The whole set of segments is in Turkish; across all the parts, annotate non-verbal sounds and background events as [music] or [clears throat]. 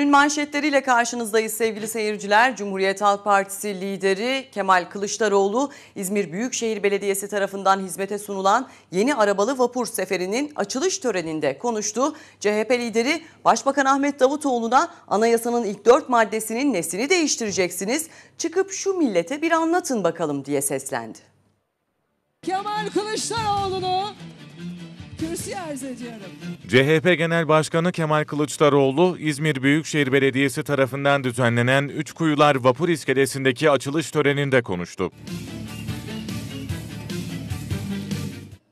Günün manşetleriyle karşınızdayız sevgili seyirciler. Cumhuriyet Halk Partisi lideri Kemal Kılıçdaroğlu, İzmir Büyükşehir Belediyesi tarafından hizmete sunulan yeni arabalı vapur seferinin açılış töreninde konuştu. CHP lideri Başbakan Ahmet Davutoğlu'na anayasanın ilk dört maddesinin nesini değiştireceksiniz, çıkıp şu millete bir anlatın bakalım diye seslendi. Kemal Kılıçdaroğlu'nu kürsüye arz ediyorum. CHP Genel Başkanı Kemal Kılıçdaroğlu, İzmir Büyükşehir Belediyesi tarafından düzenlenen Üç Kuyular Vapur İskelesi'ndeki açılış töreninde konuştu.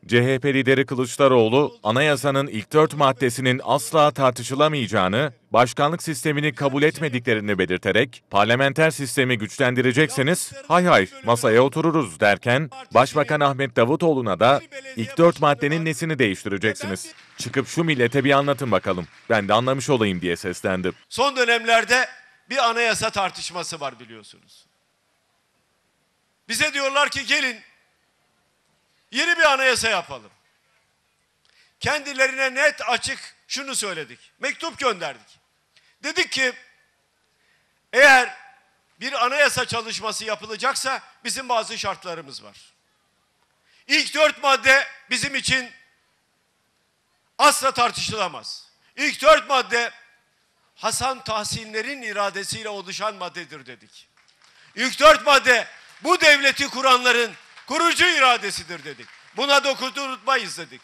CHP lideri Kılıçdaroğlu, anayasanın ilk dört maddesinin asla tartışılamayacağını, başkanlık sistemini kabul etmediklerini belirterek, parlamenter sistemi güçlendirecekseniz hay hay masaya otururuz derken, Başbakan Ahmet Davutoğlu'na da ilk dört maddenin nesini değiştireceksiniz? Çıkıp şu millete bir anlatın bakalım, ben de anlamış olayım diye seslendi. Son dönemlerde bir anayasa tartışması var biliyorsunuz. Bize diyorlar ki gelin Yeni bir anayasa yapalım. Kendilerine net açık şunu söyledik. Mektup gönderdik. Dedik ki eğer bir anayasa çalışması yapılacaksa bizim bazı şartlarımız var. İlk dört madde bizim için asla tartışılamaz. İlk dört madde Hasan Tahsinlerin iradesiyle oluşan maddedir dedik. İlk dört madde bu devleti kuranların kurucu iradesidir dedik. Buna dokundurmayız dedik.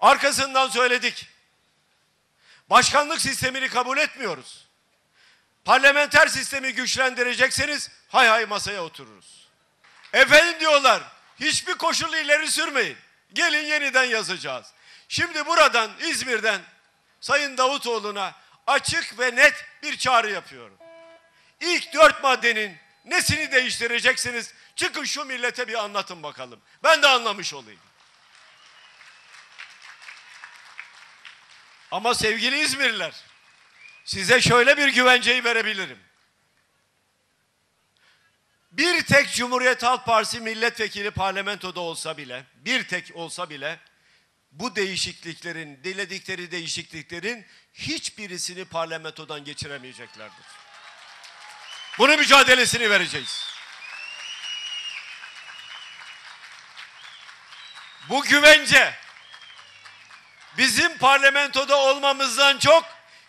Arkasından söyledik. Başkanlık sistemini kabul etmiyoruz. Parlamenter sistemi güçlendirecekseniz hay hay masaya otururuz. Efendim diyorlar hiçbir koşul ileri sürmeyin. Gelin yeniden yazacağız. Şimdi buradan İzmir'den Sayın Davutoğlu'na açık ve net bir çağrı yapıyorum. İlk dört maddenin Nesini değiştireceksiniz? Çıkın şu millete bir anlatın bakalım. Ben de anlamış olayım. Ama sevgili İzmirliler, size şöyle bir güvenceyi verebilirim. Bir tek Cumhuriyet Halk Partisi milletvekili parlamentoda olsa bile, bir tek olsa bile bu değişikliklerin, diledikleri değişikliklerin hiçbirisini parlamentodan geçiremeyeceklerdir. Bunun mücadelesini vereceğiz. Bu güvence bizim parlamentoda olmamızdan çok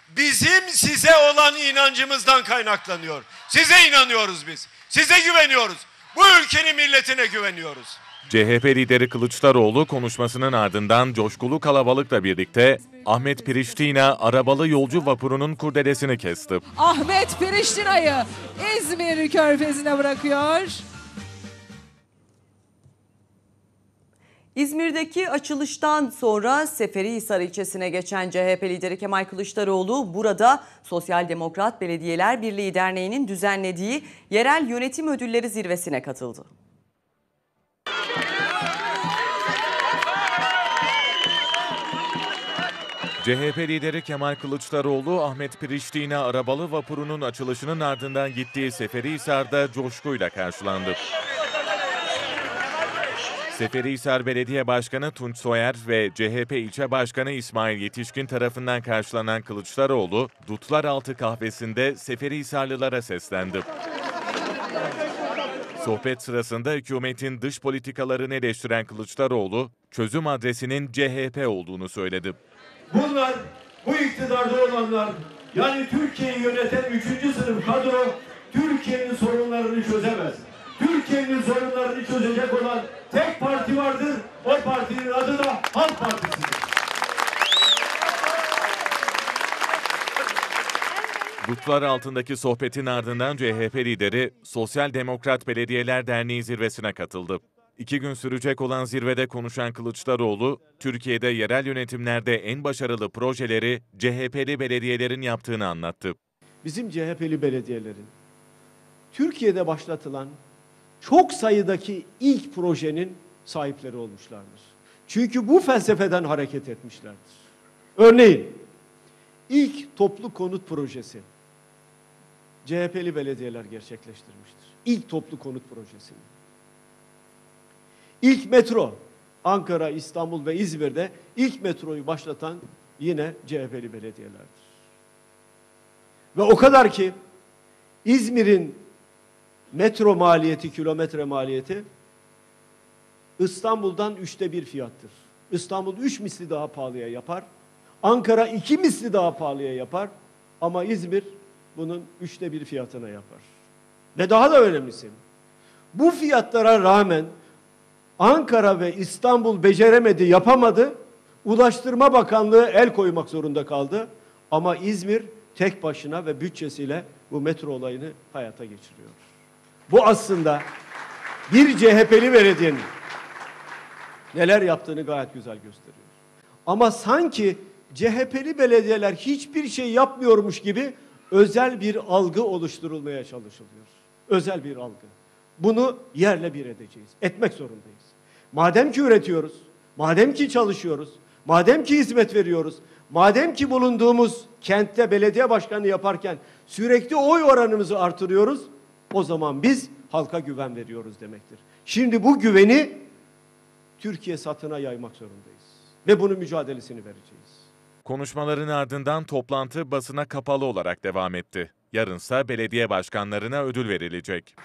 bizim size olan inancımızdan kaynaklanıyor. Size inanıyoruz biz. Size güveniyoruz. Bu ülkenin milletine güveniyoruz. CHP lideri Kılıçdaroğlu konuşmasının ardından coşkulu kalabalıkla birlikte Ahmet Priştina arabalı yolcu vapurunun kurdelesini kesti. Ahmet Priştina'yı İzmir körfezine bırakıyor. İzmir'deki açılıştan sonra Seferihisar ilçesine geçen CHP lideri Kemal Kılıçdaroğlu burada Sosyal Demokrat Belediyeler Birliği Derneği'nin düzenlediği yerel yönetim ödülleri zirvesine katıldı. CHP lideri Kemal Kılıçdaroğlu, Ahmet Priştine arabalı vapurunun açılışının ardından gittiği Seferihisar'da coşkuyla karşılandı. Seferihisar Belediye Başkanı Tunç Soyer ve CHP İlçe Başkanı İsmail Yetişkin tarafından karşılanan Kılıçdaroğlu, Dutlar Altı kahvesinde Seferihisarlılara seslendi. Sohbet sırasında hükümetin dış politikalarını eleştiren Kılıçdaroğlu, çözüm adresinin CHP olduğunu söyledi. Bunlar bu iktidarda olanlar yani Türkiye'yi yöneten üçüncü sınıf kadro Türkiye'nin sorunlarını çözemez. Türkiye'nin sorunlarını çözecek olan tek parti vardır. O partinin adı da Halk Partisi. Bulutlar altındaki sohbetin ardından CHP lideri Sosyal Demokrat Belediyeler Derneği zirvesine katıldı. İki gün sürecek olan zirvede konuşan Kılıçdaroğlu, Türkiye'de yerel yönetimlerde en başarılı projeleri CHP'li belediyelerin yaptığını anlattı. Bizim CHP'li belediyelerin Türkiye'de başlatılan çok sayıdaki ilk projenin sahipleri olmuşlardır. Çünkü bu felsefeden hareket etmişlerdir. Örneğin ilk toplu konut projesi CHP'li belediyeler gerçekleştirmiştir. İlk toplu konut projesini. İlk metro Ankara, İstanbul ve İzmir'de ilk metroyu başlatan yine CHP'li belediyelerdir. Ve o kadar ki İzmir'in metro maliyeti, kilometre maliyeti İstanbul'dan üçte bir fiyattır. İstanbul üç misli daha pahalıya yapar. Ankara iki misli daha pahalıya yapar. Ama İzmir bunun üçte bir fiyatına yapar. Ve daha da önemlisi bu fiyatlara rağmen Ankara ve İstanbul beceremedi, yapamadı. Ulaştırma Bakanlığı el koymak zorunda kaldı. Ama İzmir tek başına ve bütçesiyle bu metro olayını hayata geçiriyor. Bu aslında bir CHP'li belediyenin neler yaptığını gayet güzel gösteriyor. Ama sanki CHP'li belediyeler hiçbir şey yapmıyormuş gibi özel bir algı oluşturulmaya çalışılıyor. Özel bir algı. Bunu yerle bir edeceğiz. Etmek zorundayız. Madem ki üretiyoruz, madem ki çalışıyoruz, madem ki hizmet veriyoruz, madem ki bulunduğumuz kentte belediye başkanı yaparken sürekli oy oranımızı artırıyoruz, o zaman biz halka güven veriyoruz demektir. Şimdi bu güveni Türkiye satına yaymak zorundayız ve bunun mücadelesini vereceğiz. Konuşmaların ardından toplantı basına kapalı olarak devam etti. Yarınsa belediye başkanlarına ödül verilecek.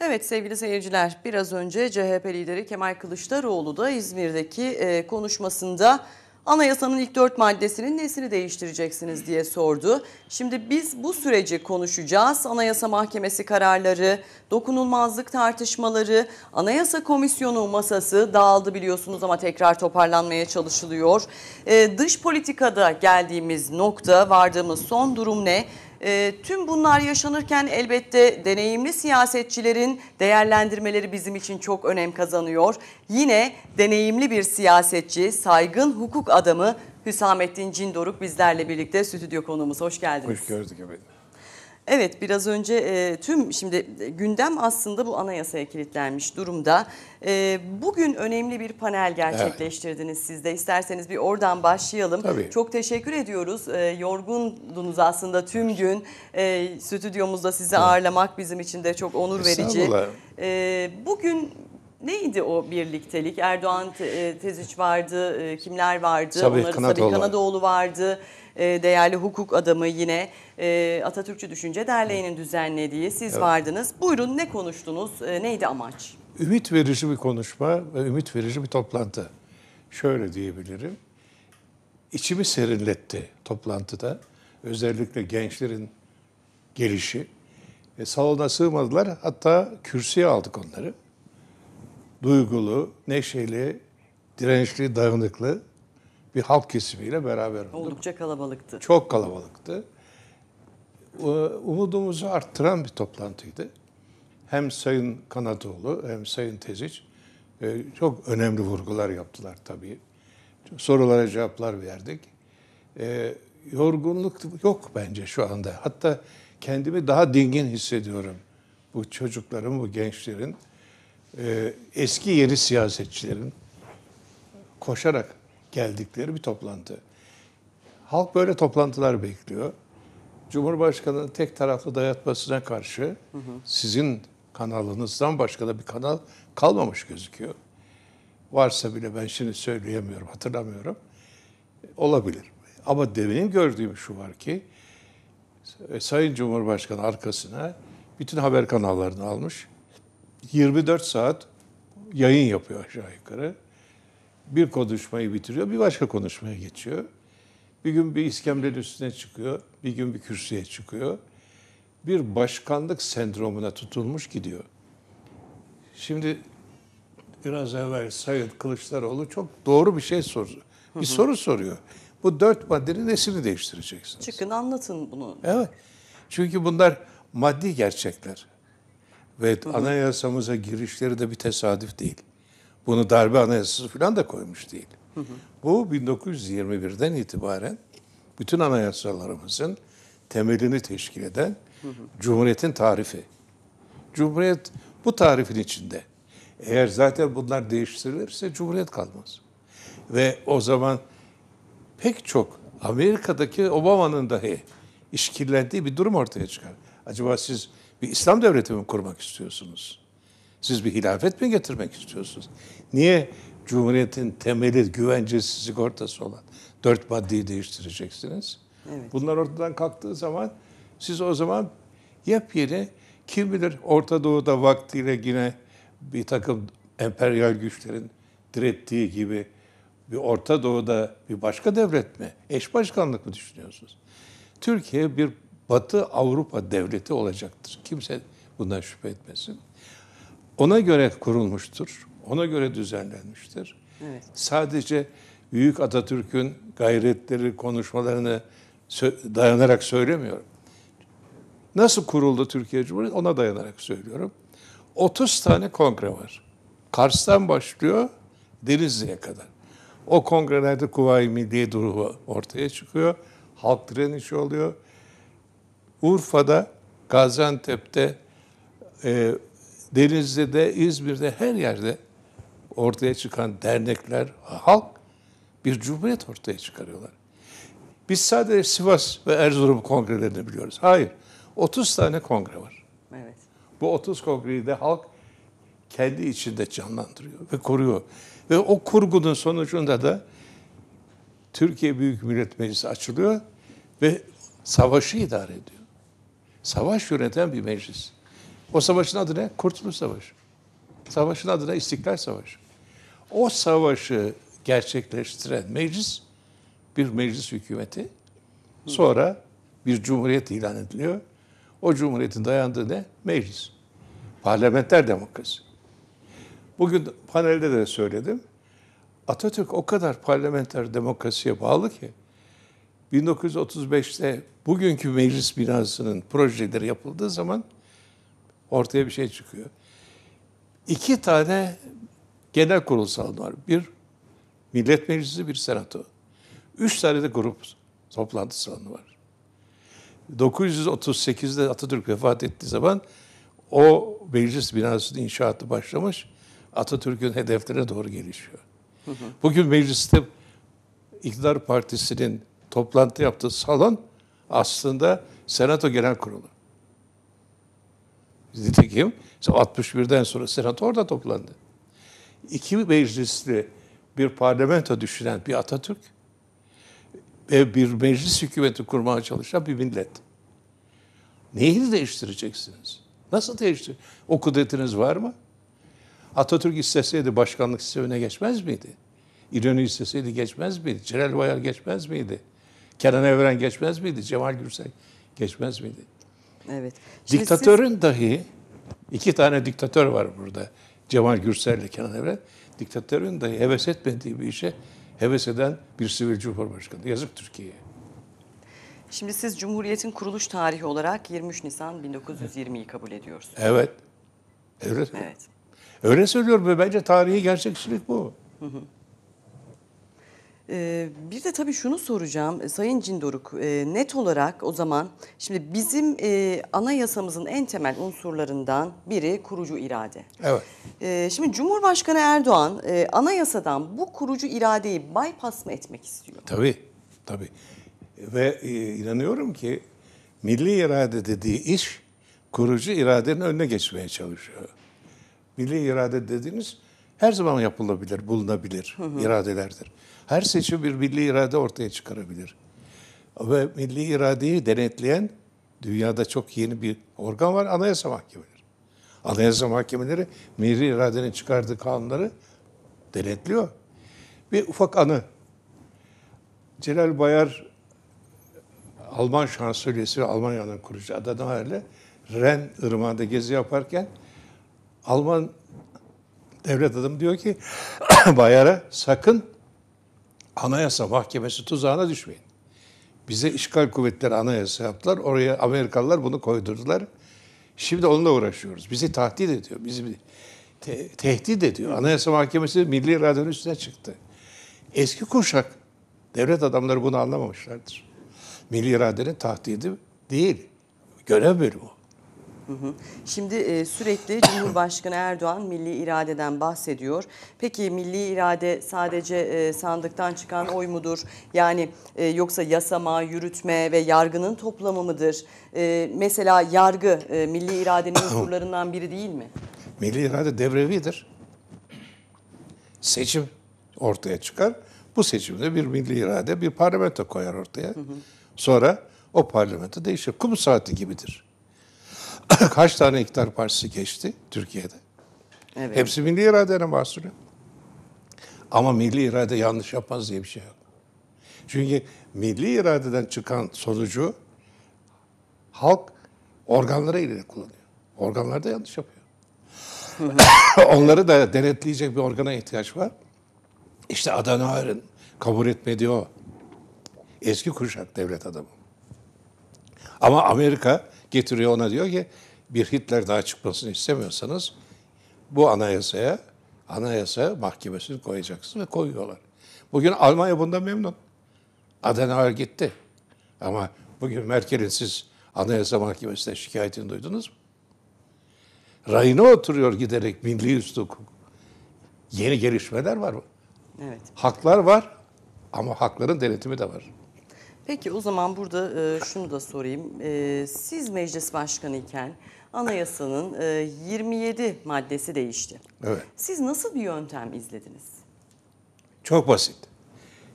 Evet sevgili seyirciler biraz önce CHP lideri Kemal Kılıçdaroğlu da İzmir'deki e, konuşmasında anayasanın ilk dört maddesinin nesini değiştireceksiniz diye sordu. Şimdi biz bu süreci konuşacağız. Anayasa Mahkemesi kararları, dokunulmazlık tartışmaları, Anayasa Komisyonu masası dağıldı biliyorsunuz ama tekrar toparlanmaya çalışılıyor. E, dış politikada geldiğimiz nokta, vardığımız son durum ne? E, tüm bunlar yaşanırken elbette deneyimli siyasetçilerin değerlendirmeleri bizim için çok önem kazanıyor. Yine deneyimli bir siyasetçi, saygın hukuk adamı Hüsamettin Cindoruk bizlerle birlikte stüdyo konuğumuz. Hoş geldiniz. Hoş gördük efendim. Evet biraz önce e, tüm şimdi e, gündem aslında bu anayasaya kilitlenmiş durumda. E, bugün önemli bir panel gerçekleştirdiniz evet. siz de. İsterseniz bir oradan başlayalım. Tabii. Çok teşekkür ediyoruz. E, yorgundunuz aslında tüm gün. E, stüdyomuzda sizi evet. ağırlamak bizim için de çok onur verici. E, bugün Neydi o birliktelik? Erdoğan e, Teziç vardı, e, kimler vardı? Sabih Onları, Kanadoğlu. Sabih Kanadoğlu vardı. Ee, değerli hukuk adamı yine e, Atatürkçü Düşünce Derneği'nin düzenlediği. Siz evet. vardınız. Buyurun ne konuştunuz? Ee, neydi amaç? Ümit verici bir konuşma ve ümit verici bir toplantı. Şöyle diyebilirim. İçimi serinletti toplantıda. Özellikle gençlerin gelişi. E, salona sığmadılar. Hatta kürsüye aldık onları. Duygulu, neşeli, dirençli, dayanıklı bir halk kesimiyle beraber oldu. Oldukça kalabalıktı. Çok kalabalıktı. Umudumuzu arttıran bir toplantıydı. Hem Sayın Kanadoğlu hem Sayın Teziç e, çok önemli vurgular yaptılar tabii. Sorulara cevaplar verdik. E, yorgunluk yok bence şu anda. Hatta kendimi daha dingin hissediyorum. Bu çocukların, bu gençlerin, e, eski yeni siyasetçilerin koşarak geldikleri bir toplantı. Halk böyle toplantılar bekliyor. Cumhurbaşkanı'nın tek taraflı dayatmasına karşı hı hı. sizin kanalınızdan başka da bir kanal kalmamış gözüküyor. Varsa bile ben şimdi söyleyemiyorum, hatırlamıyorum. Olabilir. Ama benim gördüğüm şu var ki e, Sayın Cumhurbaşkanı arkasına bütün haber kanallarını almış. 24 saat yayın yapıyor aşağı yukarı. Bir konuşmayı bitiriyor, bir başka konuşmaya geçiyor. Bir gün bir iskemlenin üstüne çıkıyor, bir gün bir kürsüye çıkıyor. Bir başkanlık sendromuna tutulmuş gidiyor. Şimdi biraz evvel Sayın Kılıçdaroğlu çok doğru bir şey sordu. Bir hı hı. soru soruyor. Bu dört maddenin nesini değiştireceksiniz? Çıkın anlatın bunu. Evet. Çünkü bunlar maddi gerçekler. Ve hı hı. anayasamıza girişleri de bir tesadüf değil. Bunu darbe anayasası falan da koymuş değil. Hı hı. Bu 1921'den itibaren bütün anayasalarımızın temelini teşkil eden hı hı. Cumhuriyet'in tarifi. Cumhuriyet bu tarifin içinde. Eğer zaten bunlar değiştirilirse Cumhuriyet kalmaz. Ve o zaman pek çok Amerika'daki Obama'nın dahi işkillendiği bir durum ortaya çıkar. Acaba siz bir İslam devleti mi kurmak istiyorsunuz? Siz bir hilafet mi getirmek istiyorsunuz? Niye Cumhuriyet'in temeli, güvencesi, sigortası olan dört maddeyi değiştireceksiniz? Evet. Bunlar ortadan kalktığı zaman siz o zaman yepyeni kim bilir Orta Doğu'da vaktiyle yine bir takım emperyal güçlerin direttiği gibi bir Orta Doğu'da bir başka devlet mi? Eş başkanlık mı düşünüyorsunuz? Türkiye bir Batı Avrupa devleti olacaktır. Kimse bundan şüphe etmesin ona göre kurulmuştur. Ona göre düzenlenmiştir. Evet. Sadece Büyük Atatürk'ün gayretleri, konuşmalarını dayanarak söylemiyorum. Nasıl kuruldu Türkiye Cumhuriyeti ona dayanarak söylüyorum. 30 tane kongre var. Kars'tan başlıyor Denizli'ye kadar. O kongrelerde Kuvayi Milliye durumu ortaya çıkıyor. Halk direnişi oluyor. Urfa'da, Gaziantep'te, e, Denizli'de, İzmir'de her yerde ortaya çıkan dernekler, halk bir cumhuriyet ortaya çıkarıyorlar. Biz sadece Sivas ve Erzurum kongrelerini biliyoruz. Hayır. 30 tane kongre var. Evet. Bu 30 kongreyi de halk kendi içinde canlandırıyor ve koruyor. Ve o kurgunun sonucunda da Türkiye Büyük Millet Meclisi açılıyor ve savaşı idare ediyor. Savaş yöneten bir meclis. O savaşın adı ne? Kurtuluş Savaşı. Savaşın adı ne? İstiklal Savaşı. O savaşı gerçekleştiren meclis bir meclis hükümeti. Sonra bir cumhuriyet ilan ediliyor. O cumhuriyetin dayandığı ne? Meclis. Parlamenter demokrasi. Bugün panelde de söyledim. Atatürk o kadar parlamenter demokrasiye bağlı ki 1935'te bugünkü meclis binasının projeleri yapıldığı zaman ortaya bir şey çıkıyor. İki tane genel kurulsal var. Bir millet meclisi, bir senato. Üç tane de grup toplantı salonu var. 938'de Atatürk vefat ettiği zaman o meclis binasının inşaatı başlamış. Atatürk'ün hedeflerine doğru gelişiyor. Bugün mecliste iktidar partisinin toplantı yaptığı salon aslında Senato Genel Kurulu. Nitekim 61'den sonra senato orada toplandı. İki meclisli bir parlamento düşünen bir Atatürk ve bir meclis hükümeti kurmaya çalışan bir millet. Neyi değiştireceksiniz? Nasıl değiştir? O kudretiniz var mı? Atatürk isteseydi başkanlık sistemine geçmez miydi? İnönü isteseydi geçmez miydi? Celal Bayar geçmez miydi? Kenan Evren geçmez miydi? Cemal Gürsel geçmez miydi? Evet. Şimdi Diktatörün siz... dahi, iki tane diktatör var burada. Cemal Gürsel ile Kenan Evren. Diktatörün dahi heves etmediği bir işe heves eden bir sivil cumhurbaşkanı. Yazık Türkiye'ye. Şimdi siz Cumhuriyet'in kuruluş tarihi olarak 23 Nisan 1920'yi kabul ediyorsunuz. Evet. Öyle, evet. öyle söylüyorum ve bence tarihi gerçekçilik bu. Hı hı. Ee, bir de tabii şunu soracağım e, Sayın Cindoruk e, net olarak o zaman şimdi bizim e, anayasamızın en temel unsurlarından biri kurucu irade. Evet. E, şimdi Cumhurbaşkanı Erdoğan e, anayasadan bu kurucu iradeyi bypass mı etmek istiyor? Tabii tabii ve inanıyorum ki milli irade dediği iş kurucu iradenin önüne geçmeye çalışıyor. Milli irade dediğiniz her zaman yapılabilir, bulunabilir hı hı. iradelerdir. Her seçim bir milli irade ortaya çıkarabilir. Ve milli iradeyi denetleyen dünyada çok yeni bir organ var anayasa mahkemeleri. Anayasa mahkemeleri milli iradenin çıkardığı kanunları denetliyor. Bir ufak anı. Celal Bayar Alman şansölyesi ve Almanya'nın kurucu Adenauer'le Ren ırmağında gezi yaparken Alman devlet adamı diyor ki [clears throat] Bayar'a sakın Anayasa Mahkemesi tuzağına düşmeyin. Bize işgal kuvvetleri anayasa yaptılar. Oraya Amerikalılar bunu koydurdular. Şimdi onunla uğraşıyoruz. Bizi tahdit ediyor. Bizi te- tehdit ediyor. Anayasa Mahkemesi milli iradenin üstüne çıktı. Eski kuşak devlet adamları bunu anlamamışlardır. Milli iradenin tahdidi değil. Görev bu. Şimdi sürekli Cumhurbaşkanı Erdoğan milli iradeden bahsediyor. Peki milli irade sadece sandıktan çıkan oy mudur? Yani yoksa yasama, yürütme ve yargının toplamı mıdır? mesela yargı milli iradenin [coughs] unsurlarından biri değil mi? Milli irade devrevidir. Seçim ortaya çıkar. Bu seçimde bir milli irade, bir parlamento koyar ortaya. Sonra o parlamento değişir. Kum saati gibidir. [coughs] kaç tane iktidar partisi geçti Türkiye'de? Evet. Hepsi milli iradenin mahsulü. Ama milli irade yanlış yapmaz diye bir şey yok. Çünkü milli iradeden çıkan sonucu halk organlara ile kullanıyor. Organlar da yanlış yapıyor. [coughs] Onları da denetleyecek bir organa ihtiyaç var. İşte Adenauer'in kabul etmediği o. Eski kuşak devlet adamı. Ama Amerika getiriyor ona diyor ki bir Hitler daha çıkmasını istemiyorsanız bu anayasaya anayasa mahkemesini koyacaksınız ve koyuyorlar. Bugün Almanya bundan memnun. Adenauer gitti. Ama bugün Merkel'in siz Anayasa Mahkemesi'ne şikayetini duydunuz mu? Rayına oturuyor giderek milli üst hukuk. Yeni gelişmeler var mı? Evet. Haklar var ama hakların denetimi de var. Peki o zaman burada e, şunu da sorayım. E, siz meclis başkanı iken anayasanın e, 27 maddesi değişti. Evet. Siz nasıl bir yöntem izlediniz? Çok basit.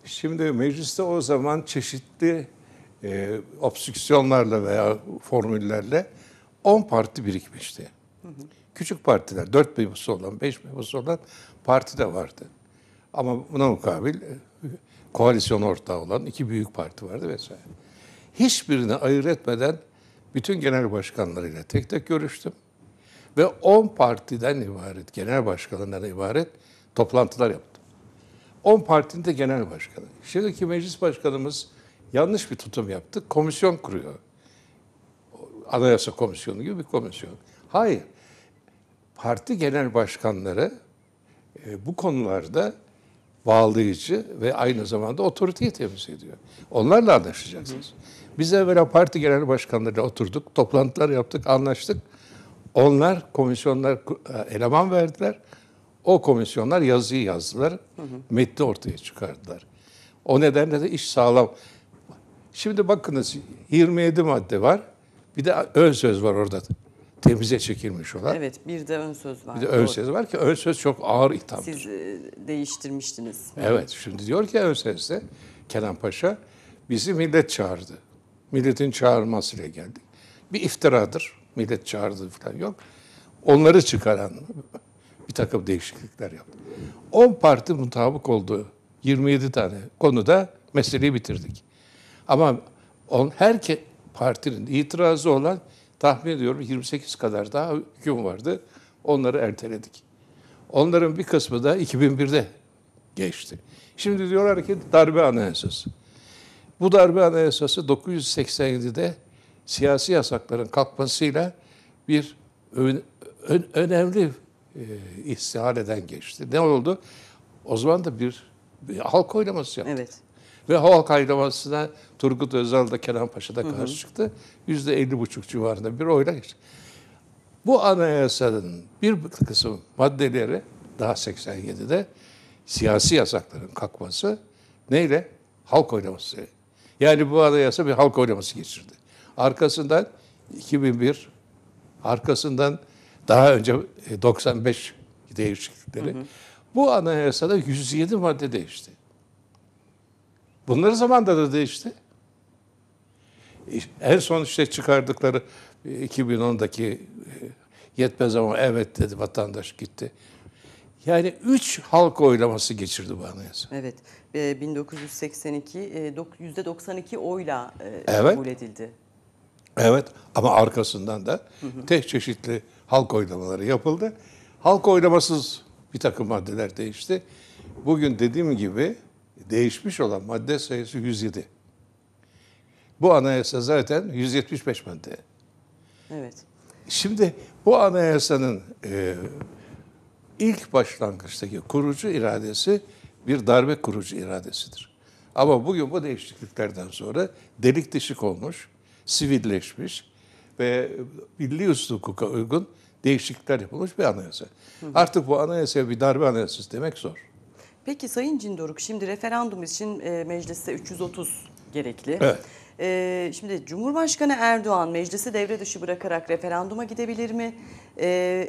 Şimdi mecliste o zaman çeşitli e, obstrüksiyonlarla veya formüllerle 10 parti birikmişti. Hı hı. Küçük partiler, 4 meyvesi olan, 5 meyvesi olan parti de vardı. Ama buna mukabil e, koalisyon ortağı olan iki büyük parti vardı vesaire. Hiçbirini ayırt etmeden bütün genel başkanlarıyla tek tek görüştüm. Ve 10 partiden ibaret, genel başkanlarından ibaret toplantılar yaptım. 10 partinin de genel başkanı. Şimdiki meclis başkanımız yanlış bir tutum yaptı. Komisyon kuruyor. Anayasa komisyonu gibi bir komisyon. Hayır. Parti genel başkanları e, bu konularda bağlayıcı ve aynı zamanda otoriteyi temsil ediyor. Onlarla anlaşacaksınız. Hı. Biz evvela parti genel başkanlarıyla oturduk, toplantılar yaptık, anlaştık. Onlar komisyonlar e, eleman verdiler. O komisyonlar yazıyı yazdılar, hı hı. metni ortaya çıkardılar. O nedenle de iş sağlam. Şimdi bakınız 27 madde var. Bir de öz söz var orada temize çekilmiş olan. Evet bir de ön söz var. Bir de ön söz var ki ön söz çok ağır ithamdır. Siz e, değiştirmiştiniz. Evet şimdi diyor ki ön sözde Kenan Paşa bizi millet çağırdı. Milletin çağırmasıyla geldik. Bir iftiradır. Millet çağırdı falan yok. Onları çıkaran [laughs] bir takım değişiklikler yaptı. 10 parti mutabık oldu. 27 tane konuda meseleyi bitirdik. Ama on, her partinin itirazı olan tahmin ediyorum 28 kadar daha hüküm vardı. Onları erteledik. Onların bir kısmı da 2001'de geçti. Şimdi diyorlar ki darbe anayasası. Bu darbe anayasası 987'de siyasi yasakların kalkmasıyla bir önemli e, istihaleden geçti. Ne oldu? O zaman da bir, bir halk oylaması yaptı. Evet. Ve halk oylamasına Turgut Özal da Kenan-Paşa'da karşı çıktı. Yüzde elli buçuk civarında bir oyla geçti. Bu anayasanın bir kısım maddeleri daha 87'de siyasi yasakların kalkması neyle? Halk oylaması. Yani bu anayasa bir halk oylaması geçirdi. Arkasından 2001, arkasından daha önce 95 e, değişiklikleri. Hı hı. Bu anayasada 107 madde değişti. Bunları zamanda da değişti en son işte çıkardıkları 2010'daki e, e, yetmez ama evet dedi vatandaş gitti. Yani üç halk oylaması geçirdi bu anayasa. Evet. 1982 e, yüzde %92 oyla evet. kabul edildi. Evet ama arkasından da tek çeşitli halk oylamaları yapıldı. Halk oylamasız bir takım maddeler değişti. Bugün dediğim gibi değişmiş olan madde sayısı 107. Bu anayasa zaten 175 madde. Evet. Şimdi bu anayasanın e, ilk başlangıçtaki kurucu iradesi bir darbe kurucu iradesidir. Ama bugün bu değişikliklerden sonra delik dişik olmuş, sivilleşmiş ve milli hukuka uygun değişiklikler yapılmış bir anayasa. Hı hı. Artık bu anayasaya bir darbe anayasası demek zor. Peki Sayın Cindoruk şimdi referandum için e, mecliste 330 gerekli. Evet. Ee, şimdi Cumhurbaşkanı Erdoğan meclisi devre dışı bırakarak referanduma gidebilir mi? E,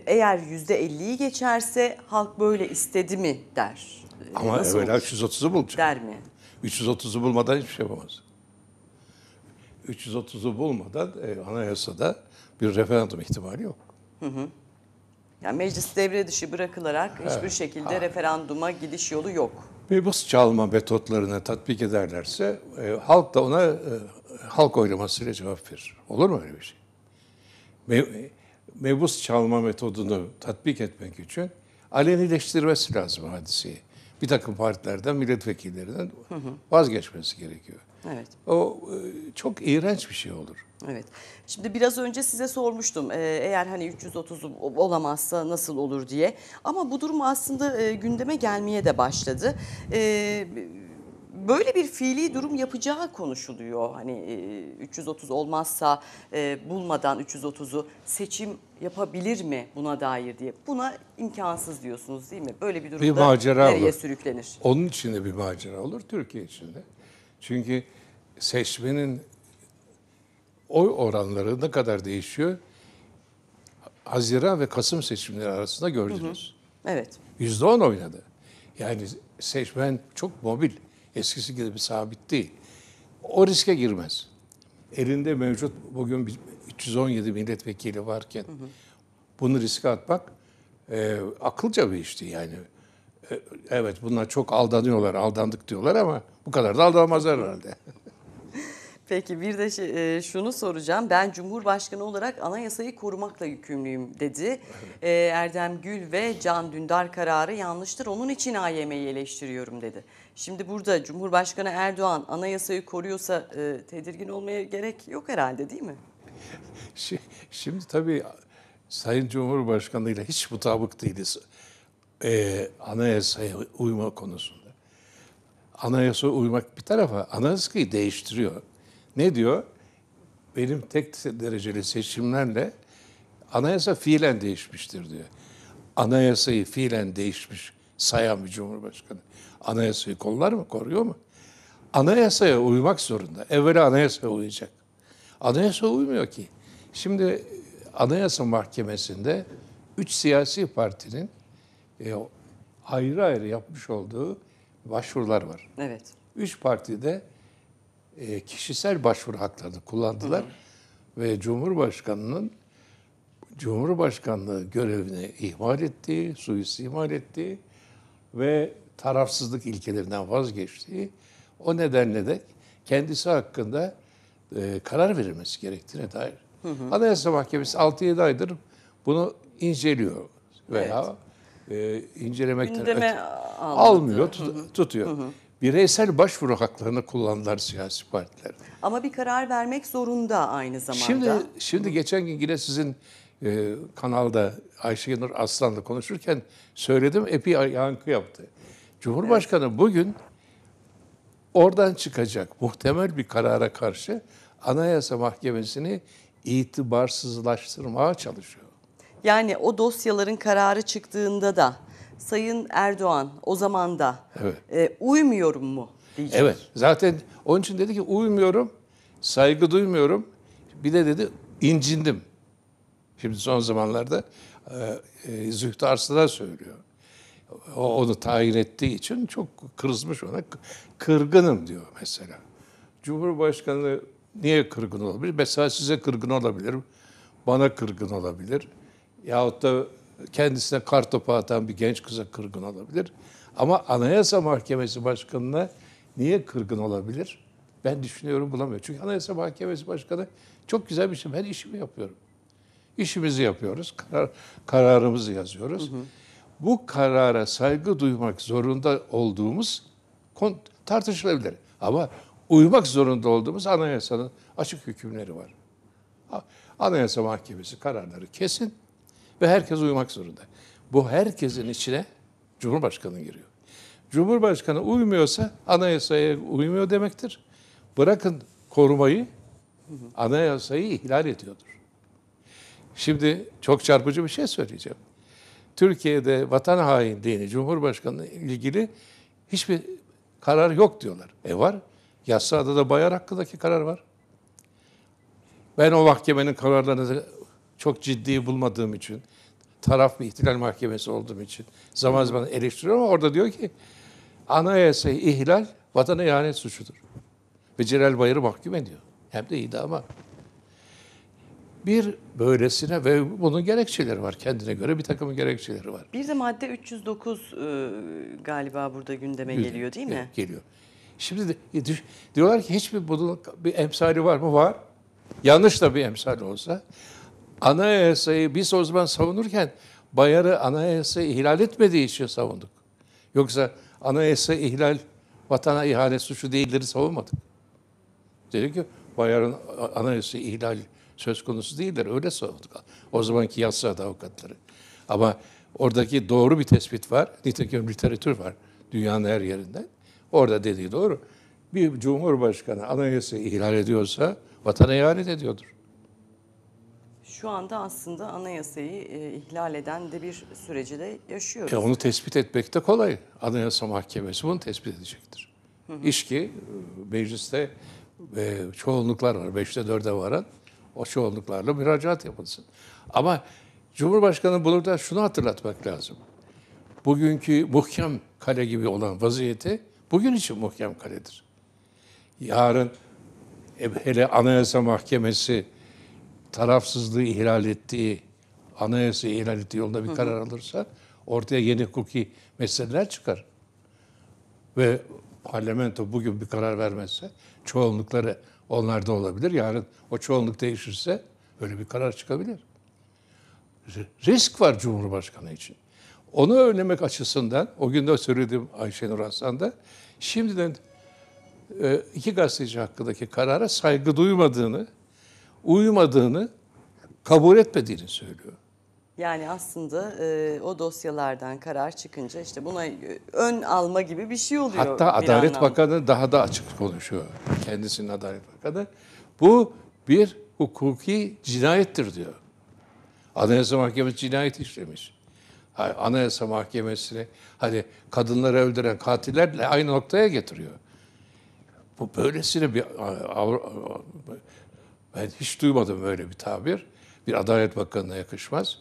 eğer %50'yi geçerse halk böyle istedi mi der. Ee, Ama Nasıl evvela 330'u bulacak. Der mi? 330'u bulmadan hiçbir şey yapamaz. 330'u bulmadan e, anayasada bir referandum ihtimali yok. Hı hı. Yani meclis devre dışı bırakılarak evet. hiçbir şekilde ha. referanduma gidiş yolu yok. Bir Mebus çalma metotlarını tatbik ederlerse e, halk da ona e, halk oylamasıyla cevap verir. Olur mu öyle bir şey? Me mebus çalma metodunu tatbik etmek için alenileştirmesi lazım hadiseyi. Bir takım partilerden, milletvekillerinden hı hı. vazgeçmesi gerekiyor. Evet. O e, çok iğrenç bir şey olur. Evet. Şimdi biraz önce size sormuştum e, eğer hani 330 olamazsa nasıl olur diye. Ama bu durum aslında e, gündeme gelmeye de başladı. E, böyle bir fiili durum yapacağı konuşuluyor. Hani 330 olmazsa bulmadan 330'u seçim yapabilir mi buna dair diye. Buna imkansız diyorsunuz değil mi? Böyle bir durumda bir macera nereye olur. sürüklenir? Onun için de bir macera olur Türkiye için de. Çünkü seçmenin oy oranları ne kadar değişiyor? Haziran ve Kasım seçimleri arasında gördünüz. Hı hı. Evet. %10 oynadı. Yani seçmen çok mobil. Eskisi gibi sabit değil. O riske girmez. Elinde mevcut bugün 317 milletvekili varken bunu riske atmak e, akılca bir işti yani. E, evet bunlar çok aldanıyorlar, aldandık diyorlar ama bu kadar da aldanmazlar herhalde. [laughs] Peki bir de e, şunu soracağım. Ben Cumhurbaşkanı olarak anayasayı korumakla yükümlüyüm dedi. Evet. E, Erdem Gül ve Can Dündar kararı yanlıştır. Onun için AYM'yi eleştiriyorum dedi. Şimdi burada Cumhurbaşkanı Erdoğan anayasayı koruyorsa e, tedirgin olmaya gerek yok herhalde değil mi? Şimdi tabii Sayın Cumhurbaşkanı ile hiç mutabık değiliz e, anayasaya uyma konusunda. Anayasa uymak bir tarafa anayasayı değiştiriyor. Ne diyor? Benim tek dereceli seçimlerle anayasa fiilen değişmiştir diyor. Anayasayı fiilen değişmiş sayan bir cumhurbaşkanı anayasayı kollar mı, koruyor mu? Anayasaya uymak zorunda. Evvela anayasaya uyacak. Anayasa uymuyor ki. Şimdi e, Anayasa Mahkemesi'nde üç siyasi partinin e, ayrı ayrı yapmış olduğu başvurular var. Evet. Üç parti de e, kişisel başvuru haklarını kullandılar. Hı Ve Cumhurbaşkanı'nın Cumhurbaşkanlığı görevini ihmal ettiği, suistimal ettiği ve tarafsızlık ilkelerinden vazgeçtiği o nedenle de kendisi hakkında e, karar verilmesi gerektiğine dair. Hı hı. Anayasa Mahkemesi 6-7 aydır bunu inceliyor veya evet. e, incelemekten Gündeme almıyor, tut, hı hı. tutuyor. Hı hı. Bireysel başvuru haklarını kullandılar siyasi partiler. Ama bir karar vermek zorunda aynı zamanda. Şimdi şimdi geçen gün yine sizin e, kanalda Ayşenur Aslan'la konuşurken söyledim. Epey yankı yaptı. Cumhurbaşkanı evet. bugün oradan çıkacak muhtemel bir karara karşı Anayasa Mahkemesi'ni itibarsızlaştırmaya çalışıyor. Yani o dosyaların kararı çıktığında da Sayın Erdoğan o zaman da evet. e, uymuyorum mu diyecek. Evet zaten onun için dedi ki uymuyorum, saygı duymuyorum. Bir de dedi incindim. Şimdi son zamanlarda e, e Zühtü Arslan'a söylüyor. O onu tayin ettiği için çok kızmış ona. Kırgınım diyor mesela. Cumhurbaşkanı niye kırgın olabilir? Mesela size kırgın olabilir, bana kırgın olabilir. Yahut da kendisine kar atan bir genç kıza kırgın olabilir. Ama Anayasa Mahkemesi Başkanı'na niye kırgın olabilir? Ben düşünüyorum bulamıyorum. Çünkü Anayasa Mahkemesi Başkanı çok güzel bir şey. Ben işimi yapıyorum. İşimizi yapıyoruz, karar, kararımızı yazıyoruz. Hı hı. Bu karara saygı duymak zorunda olduğumuz tartışılabilir. Ama uymak zorunda olduğumuz anayasanın açık hükümleri var. Anayasa Mahkemesi kararları kesin ve herkes uymak zorunda. Bu herkesin içine Cumhurbaşkanı giriyor. Cumhurbaşkanı uymuyorsa anayasaya uymuyor demektir. Bırakın korumayı, anayasayı ihlal ediyordur. Şimdi çok çarpıcı bir şey söyleyeceğim. Türkiye'de vatan hainliğini Cumhurbaşkanı ilgili hiçbir karar yok diyorlar. E var. Yasada da bayar hakkındaki karar var. Ben o mahkemenin kararlarını çok ciddi bulmadığım için, taraf bir ihtilal mahkemesi olduğum için zaman zaman eleştiriyorum ama orada diyor ki anayasayı ihlal vatana ihanet suçudur. Ve Celal Bayır'ı mahkum ediyor. Hem de idama bir böylesine ve bunun gerekçeleri var. Kendine göre bir takım gerekçeleri var. Bir de madde 309 e, galiba burada gündeme Gündem, geliyor değil mi? Geliyor. Şimdi de, e, düş, diyorlar ki hiçbir bunun bir emsali var mı? Var. Yanlış da bir emsal olsa. Anayasayı biz o zaman savunurken Bayar'ı anayasayı ihlal etmediği için savunduk. Yoksa anayasa ihlal vatana ihanet suçu değildir savunmadık. Dedi ki Bayar'ın anayasa ihlal söz konusu değildir. Öyle sorduk. o zamanki yasada avukatları. Ama oradaki doğru bir tespit var. Nitekim literatür var dünyanın her yerinden. Orada dediği doğru. Bir cumhurbaşkanı anayasayı ihlal ediyorsa vatana ihanet ediyordur. Şu anda aslında anayasayı e, ihlal eden de bir süreci de yaşıyoruz. E onu tespit etmek de kolay. Anayasa Mahkemesi bunu tespit edecektir. Hı hı. İş ki e, mecliste e, çoğunluklar var. Beşte dörde varan o çoğunluklarla müracaat yapılsın. Ama Cumhurbaşkanı burada şunu hatırlatmak lazım. Bugünkü muhkem kale gibi olan vaziyeti bugün için muhkem kaledir. Yarın e, hele Anayasa Mahkemesi tarafsızlığı ihlal ettiği, anayasa ihlal ettiği yolunda bir karar alırsa ortaya yeni hukuki meseleler çıkar. Ve parlamento bugün bir karar vermezse çoğunlukları onlar da olabilir. Yarın o çoğunluk değişirse böyle bir karar çıkabilir. Risk var Cumhurbaşkanı için. Onu önlemek açısından, o gün de söyledim Ayşenur Aslan'da, şimdiden e, iki gazeteci hakkındaki karara saygı duymadığını, uymadığını, kabul etmediğini söylüyor. Yani aslında e, o dosyalardan karar çıkınca işte buna e, ön alma gibi bir şey oluyor. Hatta Adalet Bakanı daha da açık konuşuyor. Kendisinin Adalet Bakanı. Bu bir hukuki cinayettir diyor. Anayasa Mahkemesi cinayet işlemiş. Anayasa Mahkemesi'ni hani kadınları öldüren katillerle aynı noktaya getiriyor. Bu böylesine bir ben hiç duymadım böyle bir tabir. Bir Adalet Bakanı'na yakışmaz.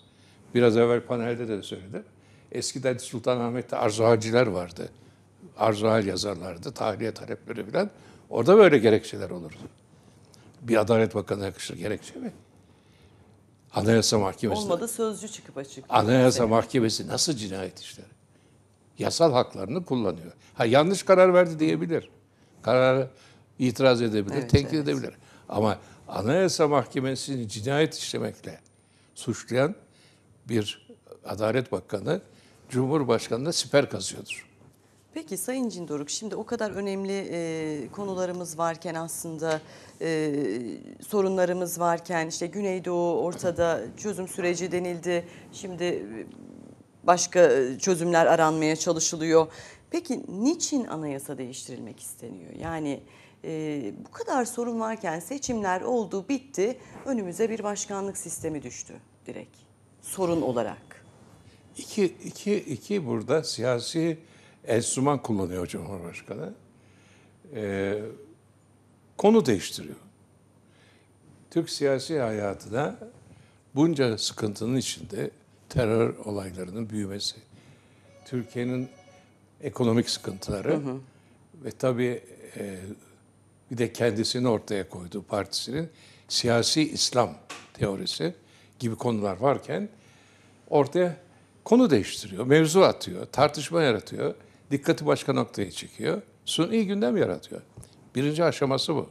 Biraz evvel panelde de söyledim. Eskiden Sultanahmet'te arzuhalciler vardı. Arzuhal yazarlardı, tahliye talepleri falan. Orada böyle gerekçeler olurdu. Bir Adalet Bakanı yakışır gerekçe mi? Anayasa Mahkemesi. Olmadı sözcü çıkıp açıklıyor. Anayasa mesela. Mahkemesi nasıl cinayet işleri? Yasal haklarını kullanıyor. Ha yanlış karar verdi diyebilir. Kararı itiraz edebilir, evet, tenkit evet. edebilir. Ama Anayasa Mahkemesi'ni cinayet işlemekle suçlayan bir Adalet Bakanı Cumhurbaşkanı'na siper kazıyordur. Peki Sayın Cindoruk şimdi o kadar önemli e, konularımız varken aslında e, sorunlarımız varken işte Güneydoğu ortada çözüm süreci denildi. Şimdi e, başka çözümler aranmaya çalışılıyor. Peki niçin anayasa değiştirilmek isteniyor? Yani e, bu kadar sorun varken seçimler oldu bitti önümüze bir başkanlık sistemi düştü direkt sorun olarak? İki, iki, iki burada siyasi enstrüman kullanıyor Cumhurbaşkanı. Ee, konu değiştiriyor. Türk siyasi hayatına bunca sıkıntının içinde terör olaylarının büyümesi, Türkiye'nin ekonomik sıkıntıları hı hı. ve tabii e, bir de kendisini ortaya koyduğu partisinin siyasi İslam teorisi gibi konular varken ortaya konu değiştiriyor, mevzu atıyor, tartışma yaratıyor, dikkati başka noktaya çekiyor, suni gündem yaratıyor. Birinci aşaması bu.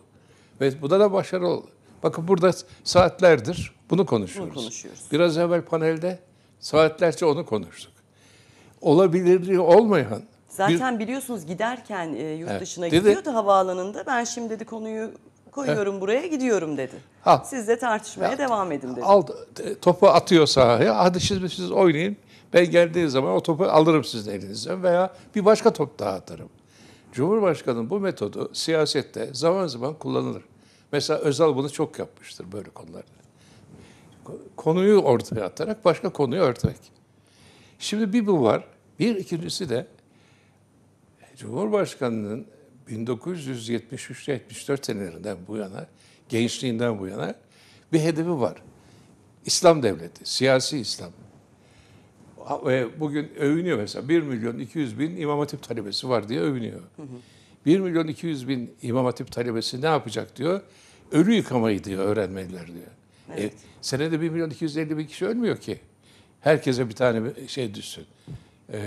Ve bu da da başarılı Bakın burada saatlerdir bunu konuşuyoruz. Bunu konuşuyoruz. Biraz evvel panelde saatlerce onu konuştuk. Olabilirliği olmayan Zaten bir, biliyorsunuz giderken e, yurt evet, dışına dedi, gidiyordu havaalanında. Ben şimdi dedi konuyu koyuyorum He? buraya gidiyorum dedi. Ha. Siz de tartışmaya ya, devam edin dedi. Al, e, topu atıyor sahaya hadi siz, siz oynayın ben geldiği zaman o topu alırım sizin elinizden veya bir başka top daha atarım. Cumhurbaşkanı'nın bu metodu siyasette zaman zaman kullanılır. Mesela Özal bunu çok yapmıştır böyle konularda. Konuyu ortaya atarak başka konuyu örtmek. Şimdi bir bu var. Bir ikincisi de Cumhurbaşkanı'nın 1973-74 senelerinden bu yana, gençliğinden bu yana bir hedefi var. İslam devleti, siyasi İslam. Ve bugün övünüyor mesela 1 milyon 200 bin İmam Hatip talebesi var diye övünüyor. Hı hı. 1 milyon 200 bin İmam Hatip talebesi ne yapacak diyor. Ölü yıkamayı diyor öğrenmeliler diyor. E, evet. E, senede 1 milyon 250 bin kişi ölmüyor ki. Herkese bir tane şey düşsün. E,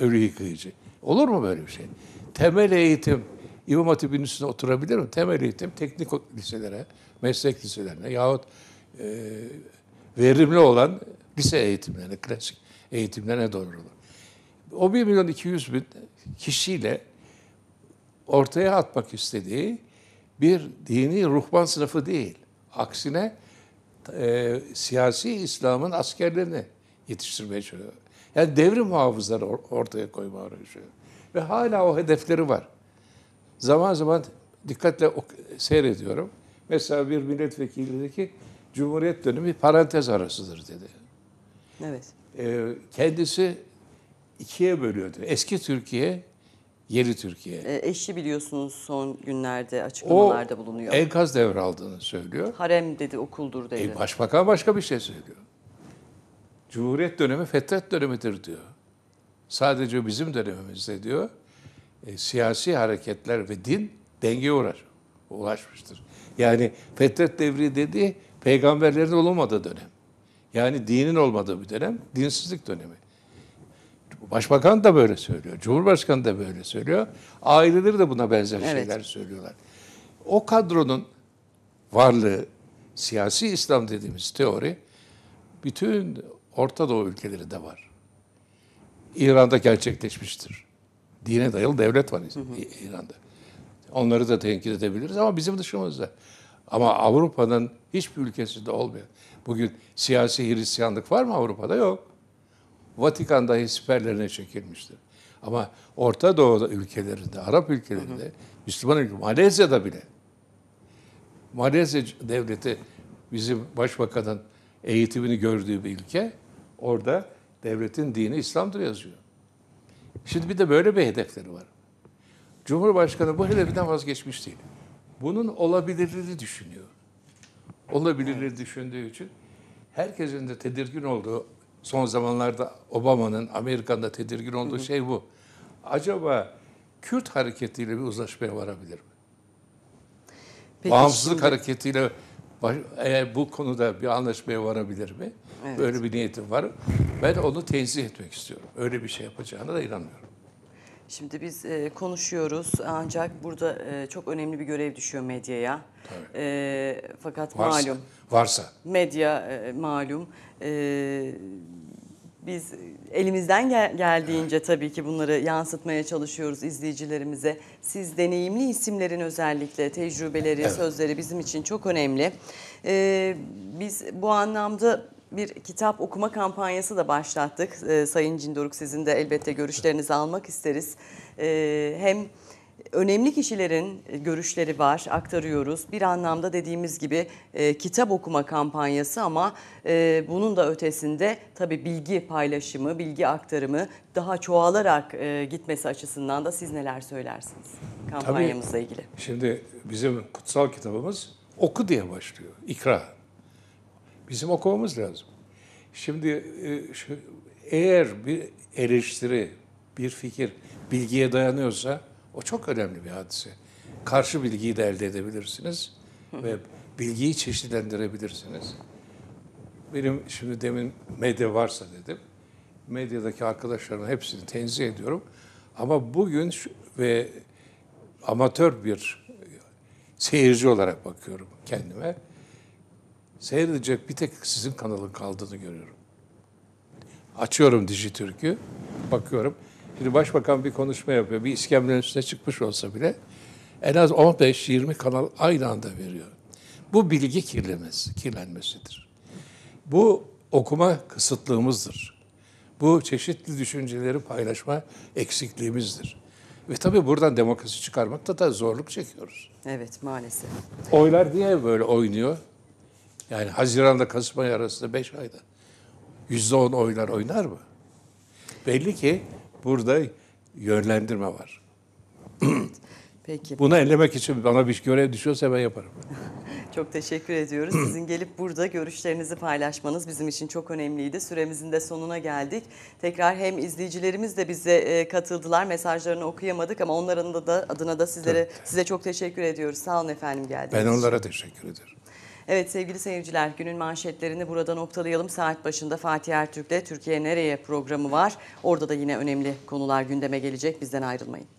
ölü yıkayıcı. Olur mu böyle bir şey? Temel eğitim İmam Hatip'in üstüne oturabilir mi? Temel eğitim teknik liselere, meslek liselerine yahut e, verimli olan lise eğitimlerine, klasik eğitimlerine doğru olur. O 1 milyon 200 bin kişiyle ortaya atmak istediği bir dini ruhban sınıfı değil. Aksine e, siyasi İslam'ın askerlerini yetiştirmeye çalışıyor. Yani devrim hafızları ortaya koyma arayışı. Ve hala o hedefleri var. Zaman zaman dikkatle seyrediyorum. Mesela bir milletvekilindeki Cumhuriyet dönemi parantez arasıdır dedi. Evet. Ee, kendisi ikiye bölüyordu. Eski Türkiye, yeni Türkiye. E, eşi biliyorsunuz son günlerde açıklamalarda o, bulunuyor. enkaz devraldığını söylüyor. Harem dedi, okuldur dedi. E, başbakan başka bir şey söylüyor. Cumhuriyet dönemi fetret dönemidir diyor. Sadece bizim dönemimizde diyor e, siyasi hareketler ve din dengeye uğrar, ulaşmıştır. Yani fetret devri dediği peygamberlerin olmadığı dönem. Yani dinin olmadığı bir dönem, dinsizlik dönemi. Başbakan da böyle söylüyor, Cumhurbaşkanı da böyle söylüyor. Aileleri de buna benzer evet. şeyler söylüyorlar. O kadronun varlığı, siyasi İslam dediğimiz teori, bütün Orta Doğu ülkeleri de var. İran'da gerçekleşmiştir. Dine dayalı devlet var hı hı. İran'da. Onları da tenkit edebiliriz ama bizim dışımızda. Ama Avrupa'nın hiçbir de olmuyor. Bugün siyasi Hristiyanlık var mı Avrupa'da? Yok. Vatikan'da dahi çekilmiştir. Ama Orta Doğu'da ülkelerinde, Arap ülkelerinde, hı hı. Müslüman ülke, Malezya'da bile. Malezya devleti bizim başbakanın eğitimini gördüğü bir ülke. Orada devletin dini İslam'dır yazıyor. Şimdi bir de böyle bir hedefleri var. Cumhurbaşkanı bu hedeften vazgeçmiş değil. Bunun olabilirliğini düşünüyor. Olabilirliği düşündüğü için herkesin de tedirgin olduğu, son zamanlarda Obama'nın Amerika'da tedirgin olduğu şey bu. Acaba Kürt hareketiyle bir uzlaşmaya varabilir mi? Peki Bağımsızlık şimdi... hareketiyle baş, e, bu konuda bir anlaşmaya varabilir mi? Evet. Böyle bir niyetim var. Ben onu tenzih etmek istiyorum. Öyle bir şey yapacağına da inanmıyorum. Şimdi biz e, konuşuyoruz ancak burada e, çok önemli bir görev düşüyor medyaya. Tabii. E, fakat varsa, malum. Varsa. Medya e, malum. E, biz elimizden gel geldiğince tabii ki bunları yansıtmaya çalışıyoruz izleyicilerimize. Siz deneyimli isimlerin özellikle tecrübeleri, evet. sözleri bizim için çok önemli. Ee, biz bu anlamda bir kitap okuma kampanyası da başlattık. E, Sayın Cindoruk sizin de elbette görüşlerinizi almak isteriz. E, hem önemli kişilerin görüşleri var, aktarıyoruz. Bir anlamda dediğimiz gibi e, kitap okuma kampanyası ama e, bunun da ötesinde tabii bilgi paylaşımı, bilgi aktarımı daha çoğalarak e, gitmesi açısından da siz neler söylersiniz kampanyamızla tabii, ilgili? Şimdi bizim kutsal kitabımız oku diye başlıyor, ikra. Bizim okumamız lazım. Şimdi e, eğer bir eleştiri, bir fikir bilgiye dayanıyorsa o çok önemli bir hadise. Karşı bilgiyi de elde edebilirsiniz ve bilgiyi çeşitlendirebilirsiniz. Benim şimdi demin medya varsa dedim. Medyadaki arkadaşların hepsini tenzih ediyorum. Ama bugün şu, ve amatör bir seyirci olarak bakıyorum kendime seyredecek bir tek sizin kanalın kaldığını görüyorum. Açıyorum Dijitürk'ü, bakıyorum. Şimdi başbakan bir konuşma yapıyor. Bir iskemlenin üstüne çıkmış olsa bile en az 15-20 kanal aynı anda veriyor. Bu bilgi kirlenmesi, kirlenmesidir. Bu okuma kısıtlığımızdır. Bu çeşitli düşünceleri paylaşma eksikliğimizdir. Ve tabii buradan demokrasi çıkarmakta da zorluk çekiyoruz. Evet maalesef. Oylar diye böyle oynuyor? Yani Haziran'da Kasım ayı arasında 5 ayda yüzde on oylar oynar mı? Belli ki burada yönlendirme var. [clears throat] Peki. Bunu ellemek için bana bir görev düşüyorsa ben yaparım. [laughs] çok teşekkür ediyoruz. [clears throat] Sizin gelip burada görüşlerinizi paylaşmanız bizim için çok önemliydi. Süremizin de sonuna geldik. Tekrar hem izleyicilerimiz de bize e, katıldılar. Mesajlarını okuyamadık ama onların da, adına da sizlere size çok teşekkür ediyoruz. Sağ olun efendim geldiğiniz Ben onlara teşekkür ederim. Evet sevgili seyirciler günün manşetlerini burada noktalayalım. Saat başında Fatih Ertürk'te Türkiye Nereye programı var. Orada da yine önemli konular gündeme gelecek. Bizden ayrılmayın.